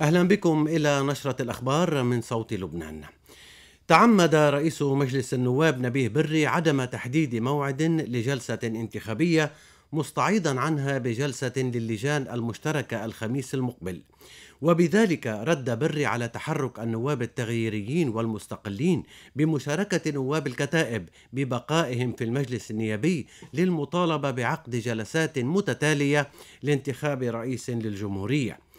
أهلا بكم إلى نشرة الأخبار من صوت لبنان تعمد رئيس مجلس النواب نبيه بري عدم تحديد موعد لجلسة انتخابية مستعيضا عنها بجلسة للجان المشتركة الخميس المقبل وبذلك رد بري على تحرك النواب التغييريين والمستقلين بمشاركة نواب الكتائب ببقائهم في المجلس النيابي للمطالبة بعقد جلسات متتالية لانتخاب رئيس للجمهورية